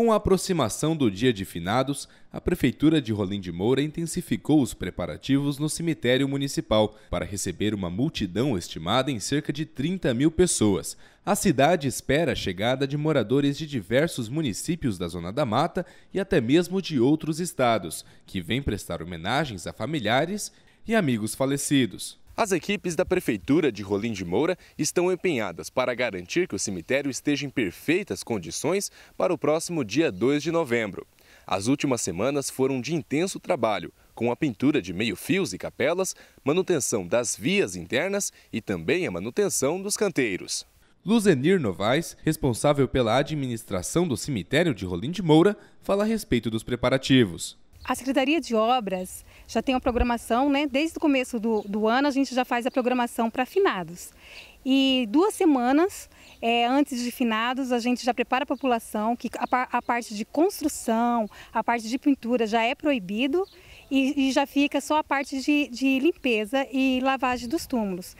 Com a aproximação do Dia de Finados, a Prefeitura de Rolim de Moura intensificou os preparativos no cemitério municipal para receber uma multidão estimada em cerca de 30 mil pessoas. A cidade espera a chegada de moradores de diversos municípios da Zona da Mata e até mesmo de outros estados, que vêm prestar homenagens a familiares e amigos falecidos. As equipes da Prefeitura de Rolim de Moura estão empenhadas para garantir que o cemitério esteja em perfeitas condições para o próximo dia 2 de novembro. As últimas semanas foram de intenso trabalho, com a pintura de meio-fios e capelas, manutenção das vias internas e também a manutenção dos canteiros. Luzenir Novaes, responsável pela administração do cemitério de Rolim de Moura, fala a respeito dos preparativos. A Secretaria de Obras já tem uma programação, né? Desde o começo do, do ano a gente já faz a programação para finados. E duas semanas é, antes de finados, a gente já prepara a população que a, a, parte de construção, a parte de pintura já é proibido e, e já fica só a parte de, de, limpeza e lavagem dos túmulos.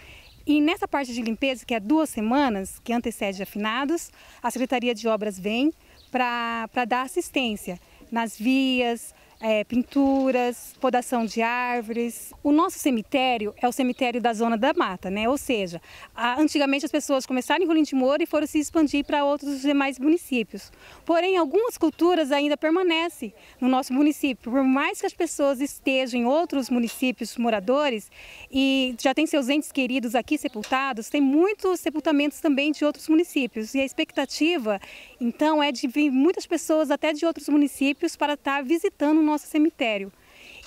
E nessa parte de limpeza, que é duas semanas, que antecede a finados, a Secretaria de Obras vem para dar assistência nas vias, é, pinturas, podação de árvores. O nosso cemitério é o cemitério da zona da mata, né? Ou seja, a, antigamente as pessoas começaram em Rolim de Moura e foram se expandir para outros demais municípios. Porém, algumas culturas ainda permanecem no nosso município. Por mais que as pessoas estejam em outros municípios moradores e já tem seus entes queridos aqui sepultados, tem muitos sepultamentos também de outros municípios. E a expectativa, então, é de vir muitas pessoas até de outros municípios para estar tá visitando o nosso cemitério.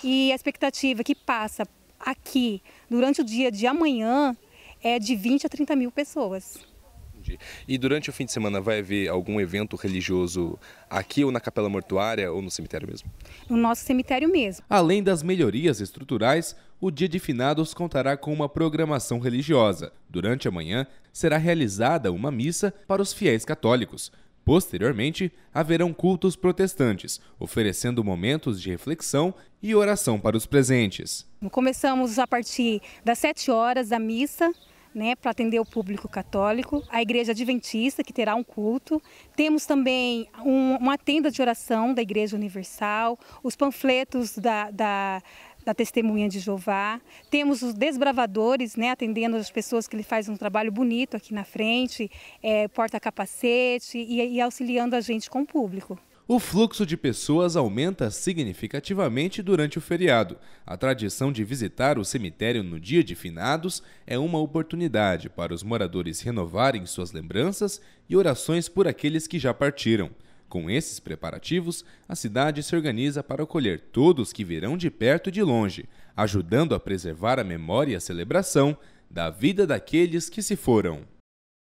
E a expectativa que passa aqui durante o dia de amanhã é de 20 a 30 mil pessoas. E durante o fim de semana vai haver algum evento religioso aqui ou na Capela Mortuária ou no cemitério mesmo? No nosso cemitério mesmo. Além das melhorias estruturais, o Dia de Finados contará com uma programação religiosa. Durante a manhã será realizada uma missa para os fiéis católicos, Posteriormente, haverão cultos protestantes, oferecendo momentos de reflexão e oração para os presentes. Começamos a partir das 7 horas da missa, né, para atender o público católico, a igreja adventista, que terá um culto. Temos também um, uma tenda de oração da Igreja Universal, os panfletos da, da da Testemunha de Jeová. Temos os desbravadores, né, atendendo as pessoas que ele faz um trabalho bonito aqui na frente, é, porta-capacete e, e auxiliando a gente com o público. O fluxo de pessoas aumenta significativamente durante o feriado. A tradição de visitar o cemitério no dia de finados é uma oportunidade para os moradores renovarem suas lembranças e orações por aqueles que já partiram. Com esses preparativos, a cidade se organiza para acolher todos que virão de perto e de longe, ajudando a preservar a memória e a celebração da vida daqueles que se foram.